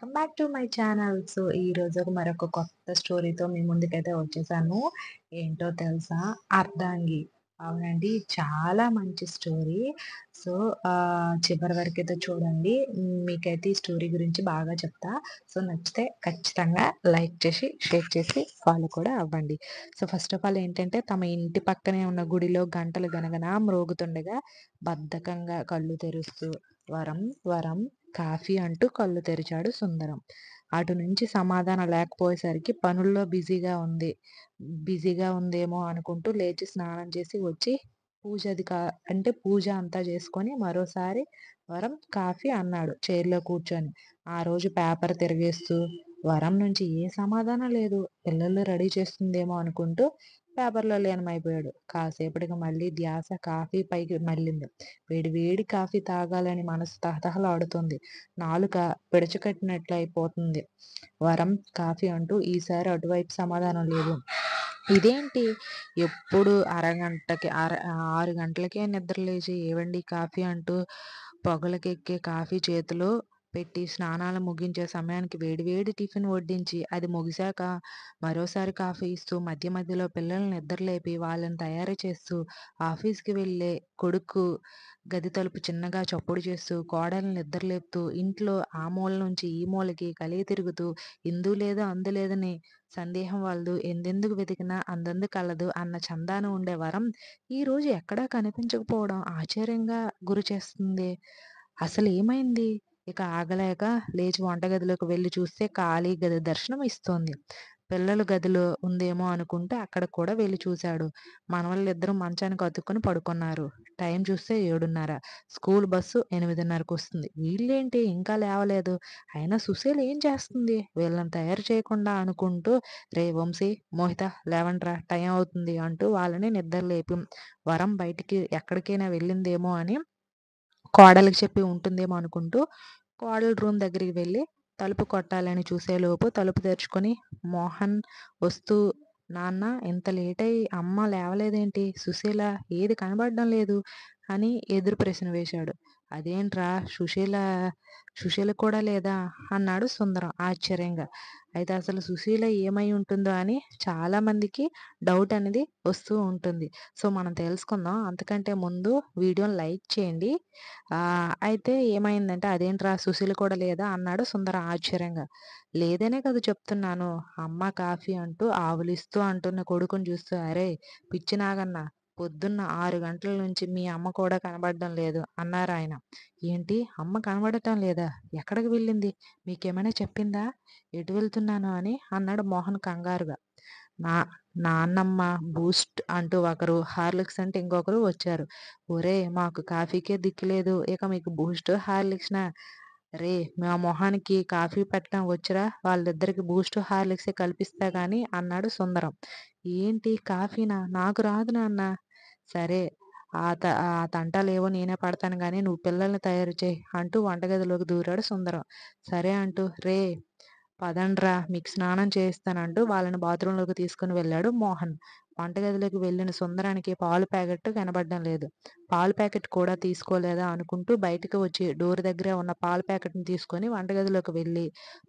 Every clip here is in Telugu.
Welcome back to my channel so రోజు ఒక మరొక కొత్త స్టోరీతో మీ ముందుకైతే వచ్చేసాను ఏంటో తెలుసా అర్ధాంగి అవునండి చాలా మంచి స్టోరీ సో చివరి వరకు అయితే చూడండి మీకైతే ఈ స్టోరీ గురించి బాగా చెప్తా సో నచ్చితే ఖచ్చితంగా లైక్ చేసి షేర్ చేసి ఫాలో కూడా అవ్వండి సో ఫస్ట్ ఆఫ్ ఆల్ ఏంటంటే తమ ఇంటి పక్కనే ఉన్న గుడిలో గంటలు గనగన మ్రోగుతుండగా బద్ధకంగా కళ్ళు తెరుస్తూ వరం వరం కాఫీ అంటూ కళ్ళు తెరిచాడు సుందరం అటు నుంచి సమాధానం లేకపోయేసరికి పనుల్లో బిజీగా ఉంది బిజీగా ఉందేమో అనుకుంటూ లేచి స్నానం చేసి వచ్చి పూజది కా అంటే పూజ అంతా చేసుకొని మరోసారి వరం కాఫీ అన్నాడు చైర్లో కూర్చొని ఆ రోజు పేపర్ తిరిగేస్తూ వరం నుంచి ఏ సమాధానం లేదు పిల్లలు రెడీ చేస్తుందేమో అనుకుంటూ పేపర్లో లీనమైపోయాడు కాసేపటికి మళ్ళీ ధ్యాస కాఫీ పైకి మళ్ళింది వేడి వేడి కాఫీ తాగాలని మనసు తహతహలాడుతుంది నాలుక అయిపోతుంది వరం కాఫీ అంటూ ఈసారి అటువైపు సమాధానం లేదు ఇదేంటి ఎప్పుడు అరగంటకి అర ఆరు గంటలకే నిద్రలేచి ఏవండి కాఫీ అంటూ పొగలకెక్కే కాఫీ చేతిలో పెట్టి స్నానాలు ముగించే సమయానికి వేడివేడి టిఫిన్ వడ్డించి అది ముగిశాక మరోసారి కాఫీ ఇస్తూ మధ్య మధ్యలో పిల్లల్ని నిద్రలేపి వాళ్ళని తయారు చేస్తూ ఆఫీస్కి వెళ్ళే కొడుకు గది తలుపు చిన్నగా చప్పుడు చేస్తూ కోడలను నిద్రలేపుతూ ఇంట్లో ఆ మూల నుంచి ఈ మూలకి కలిగి తిరుగుతూ ఇందు లేదు అందు లేదని సందేహం వాళ్ళదు ఎందెందుకు వెతికినా అందందుకు కలదు అన్న చందాన ఉండే వరం ఈరోజు ఎక్కడా కనిపించకపోవడం ఆశ్చర్యంగా గురి చేస్తుంది అసలు ఏమైంది ఇక ఆగలేక లేచి వంటగదిలోకి వెళ్ళి చూస్తే ఖాళీ గది దర్శనం ఇస్తోంది పిల్లలు గదిలో ఉందేమో అనుకుంటే అక్కడ కూడా వెళ్ళి చూశాడు ఇద్దరు మంచానికి అతుక్కుని పడుకున్నారు టైం చూస్తే ఏడున్నర స్కూల్ బస్సు ఎనిమిదిన్నరకు వస్తుంది వీళ్ళేంటి ఇంకా లేవలేదు అయినా సుశీల్ ఏం చేస్తుంది వీళ్ళని తయారు చేయకుండా అనుకుంటూ రే వంశీ మోహిత లేవండ్రా టైం అవుతుంది అంటూ వాళ్ళని నిద్ర లేపి వరం బయటికి ఎక్కడికైనా వెళ్ళిందేమో అని కోడలికి చెప్పి ఉంటుందేమో అనుకుంటూ క్వాడల్ రూమ్ దగ్గరికి వెళ్ళి తలుపు కొట్టాలని చూసేలోపు తలుపు తెరుచుకొని మోహన్ వస్తూ నాన్న ఎంత లేట్ అయ్యి అమ్మ లేవలేదేంటి సుశీల ఏది కనబడడం లేదు అని ఎదురు ప్రశ్న వేశాడు అదేంట్రా సుశీల సుశీల కూడా లేదా అన్నాడు సుందరం ఆశ్చర్యంగా అయితే అసలు సుశీల ఏమై ఉంటుందో అని చాలా మందికి డౌట్ అనేది వస్తూ ఉంటుంది సో మనం తెలుసుకుందాం అంతకంటే ముందు వీడియోని లైక్ చేయండి అయితే ఏమైందంటే అదేంట్రా సుశీల కూడా లేదా అన్నాడు సుందరం ఆశ్చర్యంగా లేదనే కదా చెప్తున్నాను అమ్మ కాఫీ అంటూ ఆవులిస్తూ అంటున్న కొడుకుని చూస్తూ అరే పిచ్చినాగన్నా పొద్దున్న ఆరు గంటల నుంచి మీ అమ్మ కూడా కనబడడం లేదు అన్నారు ఆయన ఏంటి అమ్మ కనబడటం లేదా ఎక్కడికి వెళ్ళింది మీకేమైనా చెప్పిందా ఎటు వెళ్తున్నాను అని అన్నాడు మోహన్ కంగారుగా నా నాన్నమ్మ బూస్ట్ అంటూ ఒకరు హార్లిక్స్ అంటే ఇంకొకరు వచ్చారు ఒరే మాకు కాఫీకే దిక్కులేదు ఇక మీకు బూస్ట్ హార్లిక్స్నా రే మా మొహానికి కాఫీ పెట్టడం వచ్చిరా వాళ్ళిద్దరికి బూస్ట్ హార్లిక్సే కల్పిస్తా గాని అన్నాడు సుందరం ఏంటి కాఫీనా నాకు రాదు నాన్న సరే ఆ త ఆ తంటాలేవో నేనే పడతాను కానీ నువ్వు పిల్లల్ని తయారు చేయి అంటూ వంటగదిలోకి దూరాడు సుందరం. సరే అంటూ రే పదండ్రా మీకు స్నానం చేయిస్తానంటూ వాళ్ళని బాత్రూంలోకి తీసుకుని వెళ్ళాడు మోహన్ వంటగదిలోకి వెళ్ళిన సుందరానికి పాలు ప్యాకెట్ కనబడడం లేదు పాలు ప్యాకెట్ కూడా తీసుకోలేదా అనుకుంటూ బయటకు వచ్చి డోర్ దగ్గర ఉన్న పాల ప్యాకెట్ని తీసుకొని వంటగదిలోకి వెళ్ళి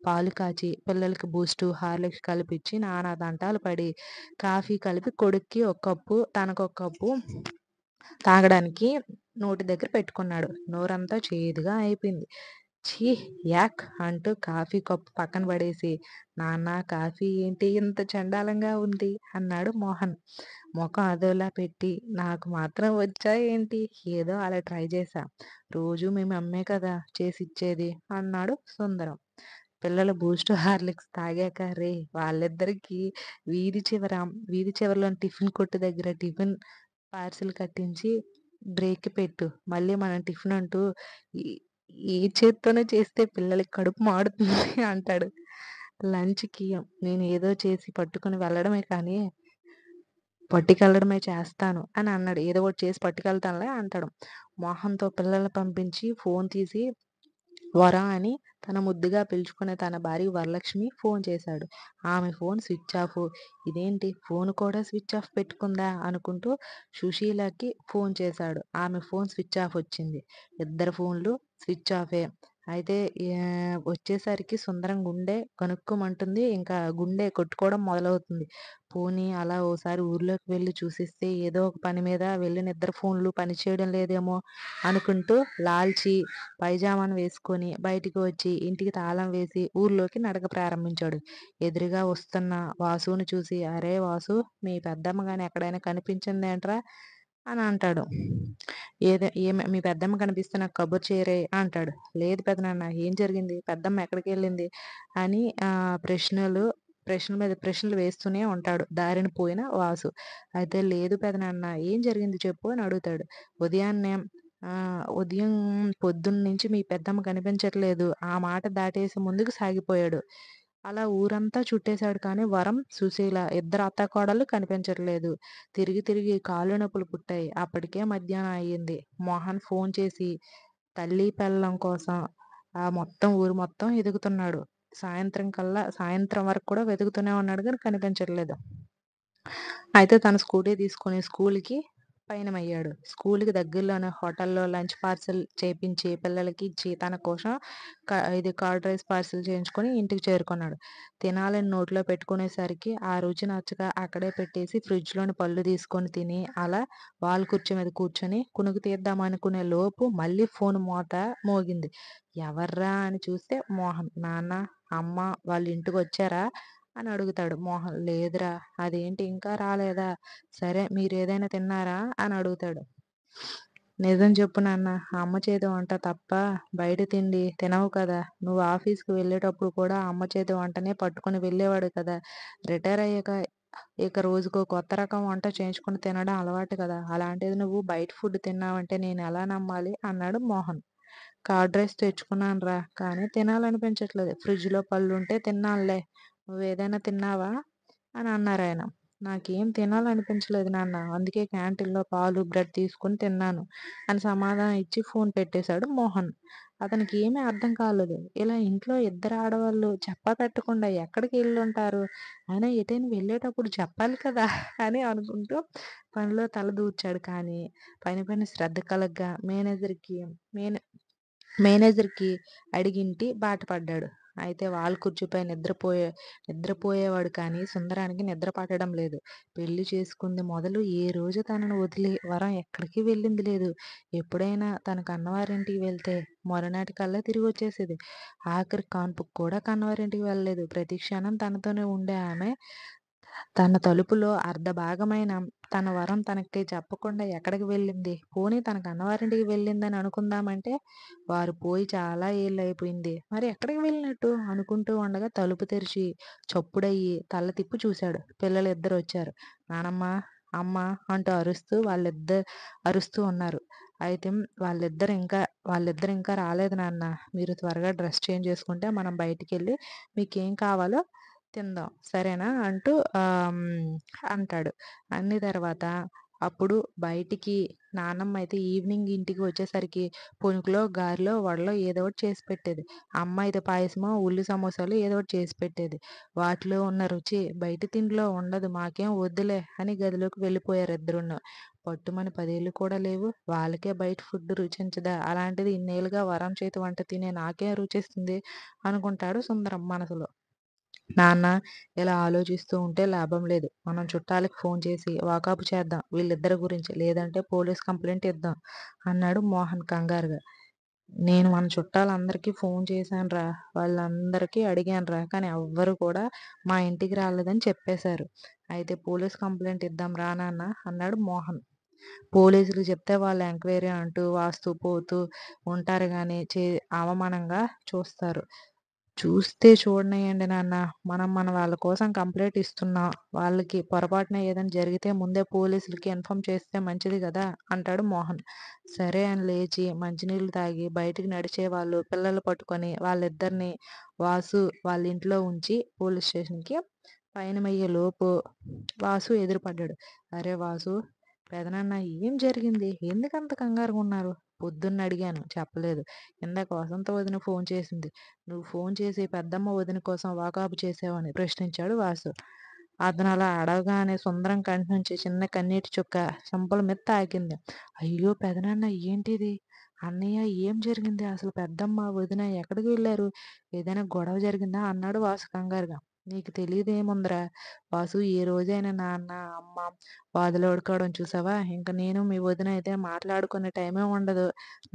పాలు కాచి పిల్లలకి బూస్టు హార్లిక్స్ కలిపిచ్చి నానా దంటాలు పడి కాఫీ కలిపి కొడుక్కి ఒక కప్పు తనకు ఒక కప్పు తాగడానికి నోటి దగ్గర పెట్టుకున్నాడు నోరంతా చేదుగా అయిపోయింది ఛీ యాక్ అంటూ కాఫీ కప్పు పక్కన పడేసి నాన్న కాఫీ ఏంటి ఇంత చండాలంగా ఉంది అన్నాడు మోహన్ ముఖం అదోలా పెట్టి నాకు మాత్రం వచ్చా ఏంటి ఏదో అలా ట్రై చేశా రోజు మేము అమ్మే కదా చేసి ఇచ్చేది అన్నాడు సుందరం పిల్లలు బూస్ట్ హార్లిక్స్ తాగాక రే వాళ్ళిద్దరికీ వీధి చివర వీధి చివరలోని టిఫిన్ కొట్టు దగ్గర టిఫిన్ పార్సిల్ కట్టించి బ్రేక్ పెట్టు మళ్ళీ మనం టిఫిన్ అంటూ ఏ చేత్తోనే చేస్తే పిల్లలకి కడుపు మాడుతుంది అంటాడు లంచ్కి నేను ఏదో చేసి పట్టుకుని వెళ్ళడమే కానీ పట్టుకెళ్ళడమే చేస్తాను అని అన్నాడు ఏదో ఒకటి చేసి పట్టుకెళ్తానులే అంటాడు మొహంతో పిల్లలు పంపించి ఫోన్ తీసి వరా అని తన ముద్దుగా పిలుచుకునే తన భార్య వరలక్ష్మి ఫోన్ చేశాడు ఆమె ఫోన్ స్విచ్ ఆఫ్ ఇదేంటి ఫోన్ కూడా స్విచ్ ఆఫ్ పెట్టుకుందా అనుకుంటూ సుశీలకి ఫోన్ చేశాడు ఆమె ఫోన్ స్విచ్ ఆఫ్ వచ్చింది ఇద్దరు ఫోన్లు స్విచ్ ఆఫే అయితే వచ్చేసరికి సుందరం గుండె కనుక్కోమంటుంది ఇంకా గుండె కొట్టుకోవడం మొదలవుతుంది పోనీ అలా ఓసారి ఊర్లోకి వెళ్ళి చూసిస్తే ఏదో ఒక పని మీద వెళ్ళి నిద్ర ఫోన్లు పనిచేయడం లేదేమో అనుకుంటూ లాల్చి పైజామాను వేసుకొని బయటికి వచ్చి ఇంటికి తాళం వేసి ఊర్లోకి నడక ప్రారంభించాడు ఎదురుగా వస్తున్న వాసుని చూసి అరే వాసు మీ పెద్దమ్మ కానీ ఎక్కడైనా కనిపించిందేంట్రా అని అంటాడు ఏదో ఏమి మీ పెద్దమ్మ కనిపిస్తే నాకు కబుర్ చేరే అంటాడు లేదు నాన్న ఏం జరిగింది పెద్దమ్మ ఎక్కడికి వెళ్ళింది అని ప్రశ్నలు ప్రశ్నల మీద ప్రశ్నలు వేస్తూనే ఉంటాడు దారిని పోయిన వాసు అయితే లేదు పెదనాన్న ఏం జరిగింది చెప్పు అని అడుగుతాడు ఉదయాన్నే ఉదయం పొద్దున్న నుంచి మీ పెద్దమ్మ కనిపించట్లేదు ఆ మాట దాటేసి ముందుకు సాగిపోయాడు అలా ఊరంతా చుట్టేశాడు కానీ వరం సుశీల ఇద్దరు కోడలు కనిపించట్లేదు తిరిగి తిరిగి కాళ్ళు నొప్పులు పుట్టాయి అప్పటికే మధ్యాహ్నం అయ్యింది మోహన్ ఫోన్ చేసి తల్లి పెళ్ళం కోసం ఆ మొత్తం ఊరు మొత్తం ఎదుగుతున్నాడు సాయంత్రం కల్లా సాయంత్రం వరకు కూడా వెతుకుతూనే ఉన్నాడు కానీ కనిపించట్లేదు అయితే తన స్కూటీ తీసుకొని స్కూల్కి పయనమయ్యాడు స్కూల్కి దగ్గరలోనే హోటల్లో లంచ్ పార్సల్ చేపించి పిల్లలకి ఇచ్చి తన కోసం ఇది కర్డ్ రైస్ పార్సల్ చేయించుకొని ఇంటికి చేరుకున్నాడు తినాలని నోట్లో పెట్టుకునేసరికి ఆ రుచి నచ్చక అక్కడే పెట్టేసి ఫ్రిడ్జ్లోని పళ్ళు తీసుకొని తిని అలా వాల్ కుర్చీ మీద కూర్చొని కునుకు తీద్దామనుకునే లోపు మళ్ళీ ఫోన్ మోత మోగింది ఎవర్రా అని చూస్తే మోహన్ నాన్న అమ్మ వాళ్ళు ఇంటికి వచ్చారా అని అడుగుతాడు మోహన్ లేదురా అదేంటి ఇంకా రాలేదా సరే మీరు ఏదైనా తిన్నారా అని అడుగుతాడు నిజం చెప్పు నాన్న అమ్మ చేతి వంట తప్ప బయట తిండి తినవు కదా నువ్వు ఆఫీస్కి వెళ్ళేటప్పుడు కూడా అమ్మ చేతి వంటనే పట్టుకుని వెళ్ళేవాడు కదా రిటైర్ అయ్యాక ఇక రోజుకో కొత్త రకం వంట చేయించుకుని తినడం అలవాటు కదా అలాంటిది నువ్వు బయట ఫుడ్ తిన్నావంటే నేను ఎలా నమ్మాలి అన్నాడు మోహన్ కార్డ్ రైస్ తెచ్చుకున్నాను రా కానీ తినాలనిపించట్లేదు ఫ్రిడ్జ్లో పళ్ళు ఉంటే తిన్నాలే నువ్వేదైనా తిన్నావా అని అన్నారు ఆయన నాకేం తినాలనిపించలేదు నాన్న అందుకే క్యాంటీన్లో పాలు బ్రెడ్ తీసుకుని తిన్నాను అని సమాధానం ఇచ్చి ఫోన్ పెట్టేశాడు మోహన్ అతనికి ఏమీ అర్థం కాలేదు ఇలా ఇంట్లో ఇద్దరు ఆడవాళ్ళు చెప్పా పెట్టకుండా ఎక్కడికి వెళ్ళి ఉంటారు ఆయన ఎటైనా వెళ్ళేటప్పుడు చెప్పాలి కదా అని అనుకుంటూ పనిలో తల దూర్చాడు కానీ పని పని శ్రద్ధ కలగ్గా మేనేజర్కి మేనే మేనేజర్కి అడిగింటి బాటపడ్డాడు అయితే వాల్ కుర్చీపై నిద్రపోయే నిద్రపోయేవాడు కానీ సుందరానికి నిద్ర పట్టడం లేదు పెళ్లి చేసుకుంది మొదలు ఏ రోజు తనను వదిలి వరం ఎక్కడికి వెళ్ళింది లేదు ఎప్పుడైనా తన కన్నవారింటికి వెళ్తే మరునాటి కల్లా తిరిగి వచ్చేసేది ఆఖరి కాన్పుకు కూడా కన్నవారింటికి వెళ్ళలేదు ప్రతి క్షణం తనతోనే ఉండే ఆమె తన తలుపులో అర్ధభాగమైన తన వరం తనకి చెప్పకుండా ఎక్కడికి వెళ్ళింది పోనీ తన కన్నవారింటికి వెళ్ళిందని అనుకుందామంటే వారు పోయి చాలా ఏళ్ళు అయిపోయింది మరి ఎక్కడికి వెళ్ళినట్టు అనుకుంటూ ఉండగా తలుపు తెరిచి చప్పుడయ్యి తల తిప్పి చూశాడు పిల్లలు ఇద్దరు వచ్చారు నానమ్మ అమ్మ అంటూ అరుస్తూ వాళ్ళిద్దరు అరుస్తూ ఉన్నారు అయితే వాళ్ళిద్దరు ఇంకా వాళ్ళిద్దరు ఇంకా రాలేదు నాన్న మీరు త్వరగా డ్రెస్ చేంజ్ చేసుకుంటే మనం బయటికి వెళ్ళి మీకేం కావాలో తిందాం సరేనా అంటూ అంటాడు అన్ని తర్వాత అప్పుడు బయటికి నానమ్మ అయితే ఈవినింగ్ ఇంటికి వచ్చేసరికి పునుకులో గారిలో వడలో ఏదో ఒకటి చేసి పెట్టేది అమ్మ అయితే పాయసమో ఉల్లి సమోసాలు ఏదో ఒకటి చేసి పెట్టేది వాటిలో ఉన్న రుచి బయట తిండిలో ఉండదు మాకేం వద్దులే అని గదిలోకి వెళ్ళిపోయారు ఇద్దరును పట్టుమని పదేళ్ళు కూడా లేవు వాళ్ళకే బయట ఫుడ్ రుచించదా అలాంటిది ఇన్నేళ్ళుగా వరం చేతి వంట తినే నాకే రుచిస్తుంది అనుకుంటాడు సుందరం మనసులో నాన్న ఇలా ఆలోచిస్తూ ఉంటే లాభం లేదు. మనం చుట్టాలకి ఫోన్ చేసి వాకాపు చేద్దాం వీళ్ళిద్దరి గురించి. లేదంటే పోలీస్ కంప్లైంట్ ఇద్దాం అన్నాడు మోహన్ కంగారుగా. నేను మన చుట్టాలందరికీ ఫోన్ చేశానురా. వాళ్ళందరికీ అడిగానురా. కానీ ఎవ్వరు కూడా మా ఇంటికి రాలేదని చెప్పేశారు. అయితే పోలీస్ కంప్లైంట్ ఇద్దాం రా నాన్న అన్నాడు మోహన్. పోలీసులు చెప్తే వాళ్ళు ఎంక్వయిరీ అంటూ వాస్తూ పోతూ ఉంటారు కానీ చే అవమానంగా చూస్తారు. చూస్తే చూడనయండి నాన్న మనం మన వాళ్ళ కోసం కంప్లైంట్ ఇస్తున్నాం వాళ్ళకి పొరపాటున ఏదైనా జరిగితే ముందే పోలీసులకి ఇన్ఫామ్ చేస్తే మంచిది కదా అంటాడు మోహన్ సరే అని లేచి మంచినీళ్ళు తాగి బయటికి నడిచే వాళ్ళు పిల్లలు పట్టుకొని వాళ్ళిద్దరిని వాసు వాళ్ళ ఇంట్లో ఉంచి పోలీస్ స్టేషన్కి పయనమయ్యే లోపు వాసు ఎదురుపడ్డాడు అరే వాసు పెదనాన్న ఏం జరిగింది ఎందుకంత కంగారుగా ఉన్నారు పొద్దున్న అడిగాను చెప్పలేదు ఇందాక వసంత వదిన ఫోన్ చేసింది నువ్వు ఫోన్ చేసి పెద్దమ్మ వదిన కోసం వాకాపు చేసావని ప్రశ్నించాడు వాసు అతను అలా అడగగానే సుందరం కంటి నుంచి చిన్న కన్నీటి చుక్క చంపల మీద తాకింది అయ్యో పెదనాన్న ఏంటిది అన్నయ్య ఏం జరిగింది అసలు పెద్దమ్మ వదిన ఎక్కడికి వెళ్ళారు ఏదైనా గొడవ జరిగిందా అన్నాడు వాసు కంగారుగా నీకు తెలియదేముందిరా వాసు ఏ రోజైనా నాన్న అమ్మ బాధలోడుకోవడం చూసావా ఇంకా నేను మీ వదిన అయితే మాట్లాడుకునే టైమే ఉండదు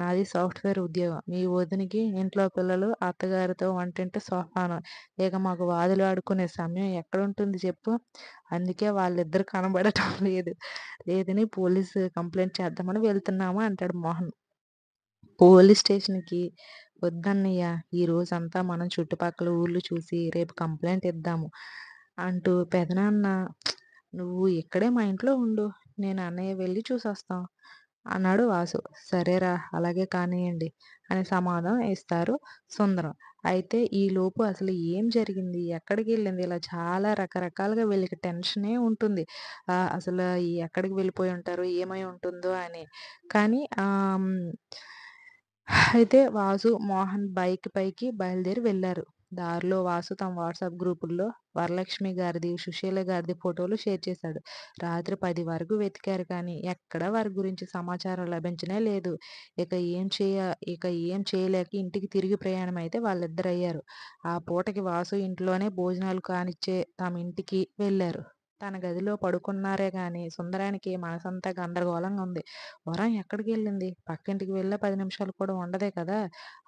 నాది సాఫ్ట్వేర్ ఉద్యోగం మీ వదినకి ఇంట్లో పిల్లలు అత్తగారితో వంటింటే సోఫాను ఇక మాకు వాదులు ఆడుకునే సమయం ఎక్కడుంటుంది చెప్పు అందుకే వాళ్ళిద్దరు కనబడటం లేదు లేదని పోలీసు కంప్లైంట్ చేద్దామని వెళ్తున్నాము అంటాడు మోహన్ పోలీస్ స్టేషన్కి వద్దన్నయ్య ఈ రోజంతా మనం చుట్టుపక్కల ఊళ్ళు చూసి రేపు కంప్లైంట్ ఇద్దాము అంటూ పెదనాన్న నువ్వు ఇక్కడే మా ఇంట్లో ఉండు నేను అన్నయ్య వెళ్ళి చూసొస్తాం అన్నాడు వాసు సరేరా అలాగే కానియండి అని సమాధానం ఇస్తారు సుందరం అయితే ఈ లోపు అసలు ఏం జరిగింది ఎక్కడికి వెళ్ళింది ఇలా చాలా రకరకాలుగా వీళ్ళకి టెన్షనే ఉంటుంది అసలు ఎక్కడికి వెళ్ళిపోయి ఉంటారు ఏమై ఉంటుందో అని కానీ అయితే వాసు, మోహన్ బైక్ పైకి బయలుదేరి వెళ్లారు. దారిలో వాసు తమ వాట్సాప్ గ్రూపుల్లో వరలక్ష్మి గారిది, సుశీల గారిది ఫోటోలు షేర్ చేశాడు. రాత్రి పది వరకు వెతికారు కానీ ఎక్కడా వారి గురించి సమాచారం లభించనే లేదు. ఇక ఏం చేయ ఇక ఏం చేయలేక ఇంటికి తిరిగి ప్రయాణం అయితే వాళ్ళిద్దరు అయ్యారు ఆ పూటకి వాసు ఇంట్లోనే భోజనాలు కానిచ్చే తమ ఇంటికి వెళ్ళారు తన గదిలో పడుకున్నారే గాని సుందరానికి మనసంతా గందరగోళంగా ఉంది వరం ఎక్కడికి వెళ్ళింది పక్కింటికి వెళ్ళే పది నిమిషాలు కూడా ఉండదే కదా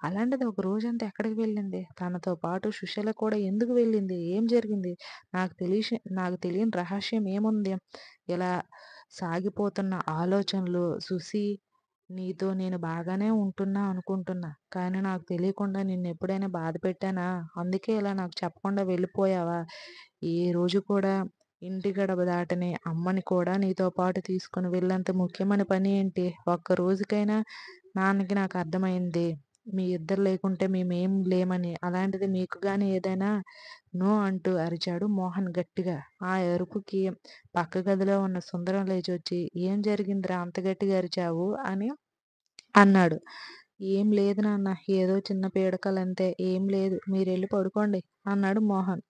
అలాంటిది ఒక రోజంతా ఎక్కడికి వెళ్ళింది తనతో పాటు సుశీల కూడా ఎందుకు వెళ్ళింది ఏం జరిగింది నాకు తెలిసి నాకు తెలియని రహస్యం ఏముంది ఇలా సాగిపోతున్న ఆలోచనలు సుశీ నీతో నేను బాగానే ఉంటున్నా అనుకుంటున్నా కానీ నాకు తెలియకుండా నిన్ను ఎప్పుడైనా బాధ పెట్టానా అందుకే ఇలా నాకు చెప్పకుండా వెళ్ళిపోయావా ఏ రోజు కూడా ఇంటి గడప దాటని అమ్మని కూడా నీతో పాటు తీసుకుని వెళ్ళేంత ముఖ్యమైన పని ఏంటి ఒక్క రోజుకైనా నాన్నకి నాకు అర్థమైంది మీ ఇద్దరు లేకుంటే మేమేం లేమని అలాంటిది మీకు కానీ ఏదైనా నో అంటూ అరిచాడు మోహన్ గట్టిగా ఆ ఎరుపుకి పక్క గదిలో ఉన్న సుందరం లేచి వచ్చి ఏం జరిగిందిరా అంత గట్టిగా అరిచావు అని అన్నాడు ఏం లేదు నాన్న ఏదో చిన్న పీడకలంతే ఏం లేదు మీరు వెళ్ళి పడుకోండి అన్నాడు మోహన్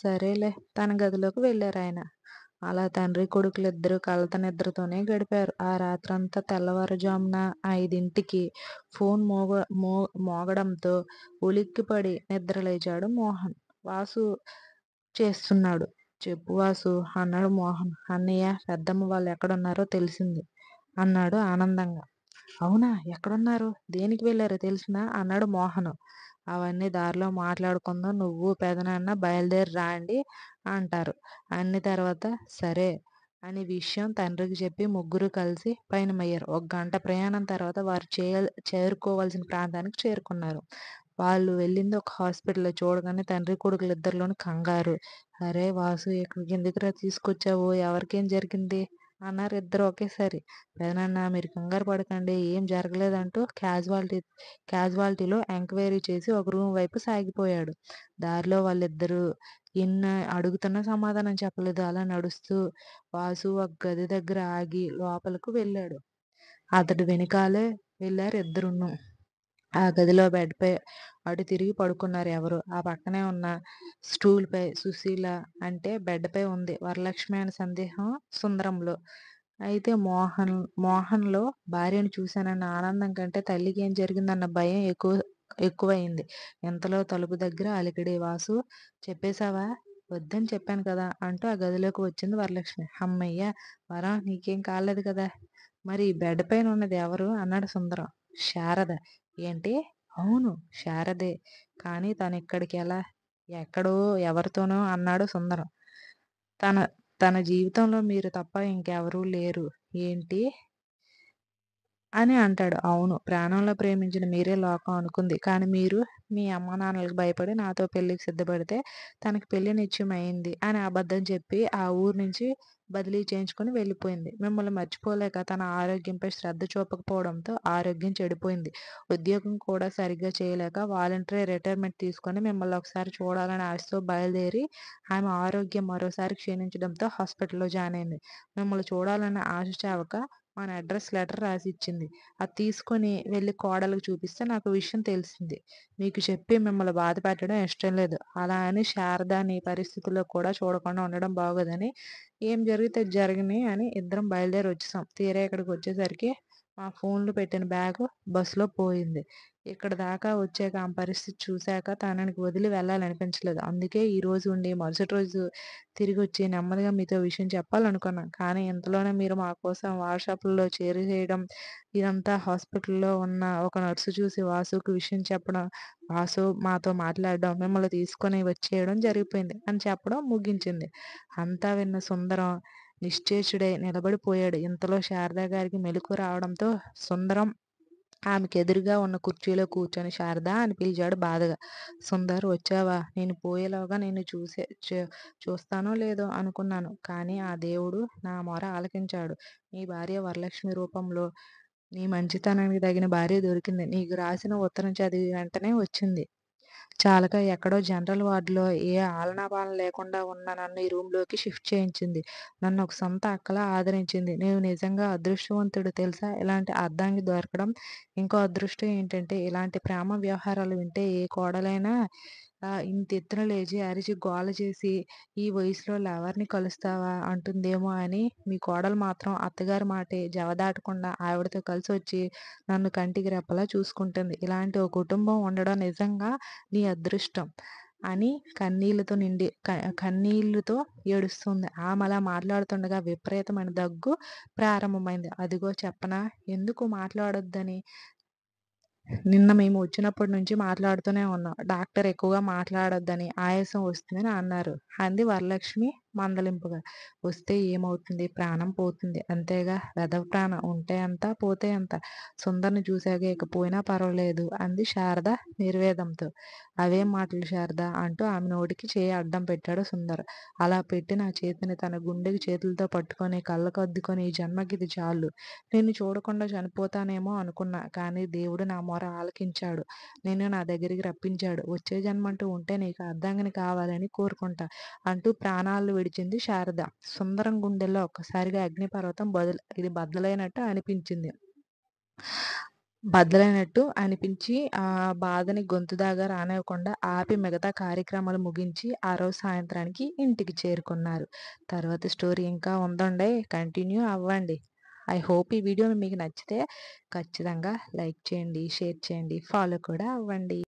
సరేలే. తన గదిలోకి వెళ్ళారు ఆయన అలా తండ్రి కొడుకులు ఇద్దరు కలత నిద్రతోనే గడిపారు. ఆ రాత్రంతా తెల్లవారుజామున ఐదింటికి ఫోన్ మోగ మో మోగడంతో ఉలిక్కిపడి నిద్రలేచాడు మోహన్. వాసు చేస్తున్నాడు. చెప్పు వాసు అన్నాడు మోహన్. అన్నయ్య పెద్దమ్మ వాళ్ళు ఎక్కడున్నారో తెలిసింది అన్నాడు ఆనందంగా. అవునా! ఎక్కడున్నారు? దేనికి వెళ్ళారు తెలిసినా అన్నాడు మోహన్. అవన్నీ దారిలో మాట్లాడుకుందాం నువ్వు పెదనాన్న బయలుదేరి రాండి అంటారు అన్ని తర్వాత సరే అని విషయం తండ్రికి చెప్పి ముగ్గురు కలిసి పయనమయ్యారు ఒక గంట ప్రయాణం తర్వాత వారు చేయ చేరుకోవాల్సిన ప్రాంతానికి చేరుకున్నారు వాళ్ళు వెళ్ళింది ఒక హాస్పిటల్లో చూడగానే తండ్రి కొడుకులు ఇద్దరిలోని కంగారు అరే వాసు ఎక్కడికి ఎందుకురా తీసుకొచ్చావు ఎవరికేం జరిగింది అన్నారు ఇద్దరు ఒకేసారి పెదనాన్న మీరు కంగారు పడకండి ఏం జరగలేదంటూ క్యాజువాలిటీ క్యాజువాలిటీలో ఎంక్వైరీ చేసి ఒక రూమ్ వైపు సాగిపోయాడు దారిలో వాళ్ళిద్దరూ ఇన్న అడుగుతున్న సమాధానం చెప్పలేదు అలా నడుస్తూ వాసు ఒక గది దగ్గర ఆగి లోపలకు వెళ్ళాడు అతడు వెనకాలే వెళ్ళారు ఇద్దరును ఆ గదిలో బెడ్పై అటు తిరిగి పడుకున్నారు ఎవరు ఆ పక్కనే ఉన్న స్టూల్పై సుశీల అంటే బెడ్పై ఉంది వరలక్ష్మి అనే సందేహం సుందరంలో అయితే మోహన్ మోహన్లో భార్యను చూశానన్న ఆనందం కంటే తల్లికి ఏం జరిగిందన్న భయం ఎక్కువ ఎక్కువైంది ఇంతలో తలుపు దగ్గర అలికిడి వాసు చెప్పేశావా వద్దని చెప్పాను కదా అంటూ ఆ గదిలోకి వచ్చింది వరలక్ష్మి అమ్మయ్య వరం నీకేం కాలేదు కదా మరి బెడ్ పైన ఉన్నది ఎవరు అన్నాడు సుందరం శారద ఏంటి అవును శారదే కానీ తను ఇక్కడికి ఎలా ఎక్కడో ఎవరితోనో అన్నాడు సుందరం తన తన జీవితంలో మీరు తప్ప ఇంకెవరూ లేరు ఏంటి అని అంటాడు అవును ప్రాణంలో ప్రేమించిన మీరే లోకం అనుకుంది కానీ మీరు మీ అమ్మ నాన్నలకు భయపడి నాతో పెళ్ళికి సిద్ధపడితే తనకి పెళ్లి నిశ్చయమైంది అని అబద్ధం చెప్పి ఆ ఊరు నుంచి బదిలీ చేయించుకుని వెళ్ళిపోయింది మిమ్మల్ని మర్చిపోలేక తన ఆరోగ్యంపై శ్రద్ధ చూపకపోవడంతో ఆరోగ్యం చెడిపోయింది ఉద్యోగం కూడా సరిగ్గా చేయలేక వాలంటరీ రిటైర్మెంట్ తీసుకొని మిమ్మల్ని ఒకసారి చూడాలని ఆశతో బయలుదేరి ఆమె ఆరోగ్యం మరోసారి క్షీణించడంతో హాస్పిటల్లో జాయిన్ అయింది మిమ్మల్ని చూడాలన్న ఆశ చావక మన అడ్రస్ లెటర్ రాసి ఇచ్చింది అది తీసుకొని వెళ్ళి కోడలకు చూపిస్తే నాకు విషయం తెలిసింది మీకు చెప్పి మిమ్మల్ని బాధ పెట్టడం ఇష్టం లేదు అలా అని శారదాని పరిస్థితుల్లో కూడా చూడకుండా ఉండడం బాగోదని ఏం జరిగితే జరిగినాయి అని ఇద్దరం బయలుదేరి వచ్చేసాం తీరా ఇక్కడికి వచ్చేసరికి మా ఫోన్లు పెట్టిన బ్యాగ్ బస్సులో పోయింది ఇక్కడ దాకా వచ్చాక ఆ పరిస్థితి చూశాక తనకి వదిలి వెళ్ళాలనిపించలేదు అందుకే ఈ రోజు ఉండి మరుసటి రోజు తిరిగి వచ్చి నెమ్మదిగా మీతో విషయం చెప్పాలనుకున్నాం కానీ ఇంతలోనే మీరు మా కోసం వాట్సాప్లో చేరు చేయడం ఇదంతా హాస్పిటల్లో ఉన్న ఒక నర్సు చూసి వాసుకి విషయం చెప్పడం వాసు మాతో మాట్లాడడం మిమ్మల్ని తీసుకొని వచ్చేయడం జరిగిపోయింది అని చెప్పడం ముగించింది అంతా విన్న సుందరం నిశ్చేషుడై నిలబడిపోయాడు ఇంతలో శారదా గారికి మెలకు రావడంతో సుందరం ఆమెకు ఎదురుగా ఉన్న కుర్చీలో కూర్చొని శారదా అని పిలిచాడు బాధగా సుందర్ వచ్చావా నేను పోయేలోగా నేను చూసే చూస్తానో లేదో అనుకున్నాను కానీ ఆ దేవుడు నా మొర ఆలకించాడు నీ భార్య వరలక్ష్మి రూపంలో నీ మంచితనానికి తగిన భార్య దొరికింది నీకు రాసిన ఉత్తరం చదివి వెంటనే వచ్చింది చాలక ఎక్కడో జనరల్ వార్డులో ఏ ఆలనాపాలన లేకుండా ఉన్న నన్ను ఈ రూంలోకి షిఫ్ట్ చేయించింది. నన్ను ఒక సొంత అక్కలా ఆదరించింది. నేను నిజంగా అదృష్టవంతుడు తెలుసా! ఇలాంటి అర్ధాంగి దొరకడం. ఇంకో అదృష్టం ఏంటంటే ఇలాంటి ప్రేమ వ్యవహారాలు వింటే ఏ కోడలైనా ఇంత ఎత్తున లేచి అరిచి గోల చేసి ఈ వయసులో ఎవరిని కలుస్తావా అంటుందేమో అని మీ కోడలు మాత్రం అత్తగారి మాటే జవదాటకుండా ఆవిడతో కలిసి వచ్చి నన్ను కంటికి రెప్పలా చూసుకుంటుంది ఇలాంటి ఒక కుటుంబం ఉండడం నిజంగా నీ అదృష్టం అని కన్నీళ్లతో నిండి కన్నీళ్లతో ఏడుస్తుంది ఆమె అలా మాట్లాడుతుండగా విపరీతమైన దగ్గు ప్రారంభమైంది అదిగో చెప్పనా ఎందుకు మాట్లాడొద్దని నిన్న మేము వచ్చినప్పటి నుంచి మాట్లాడుతూనే ఉన్నాం డాక్టర్ ఎక్కువగా మాట్లాడొద్దని ఆయాసం వస్తుందని అన్నారు అంది వరలక్ష్మి మందలింపుగా వస్తే ఏమవుతుంది ప్రాణం పోతుంది అంతేగా వెధవ ప్రాణం ఉంటే అంత పోతే అంత సుందర్ని చూశాక ఇకపోయినా పర్వాలేదు అంది శారద నిర్వేదంతో అవేం మాటలు శారద అంటూ ఆమె నోటికి చేయి అడ్డం పెట్టాడు సుందర్ అలా పెట్టి నా చేతిని తన గుండెకి చేతులతో పట్టుకొని కళ్ళకు అద్దుకొని ఈ జన్మకిది చాలు నేను చూడకుండా చనిపోతానేమో అనుకున్నా కానీ దేవుడు నా మొర ఆలకించాడు నేను నా దగ్గరికి రప్పించాడు వచ్చే జన్మంటూ ఉంటే నీకు అర్థంగా కావాలని కోరుకుంటా అంటూ ప్రాణాలు గడిచింది శారద సుందరం గుండెల్లో ఒక్కసారిగా అగ్నిపర్వతం బదులు ఇది బద్దలైనట్టు అనిపించింది బద్దలైనట్టు అనిపించి ఆ బాధని గొంతు దాగా రానివ్వకుండా ఆపి మిగతా కార్యక్రమాలు ముగించి ఆ రోజు సాయంత్రానికి ఇంటికి చేరుకున్నారు తర్వాత స్టోరీ ఇంకా ఉందండి కంటిన్యూ అవ్వండి ఐ హోప్ ఈ వీడియో మీకు నచ్చితే ఖచ్చితంగా లైక్ చేయండి షేర్ చేయండి ఫాలో కూడా అవ్వండి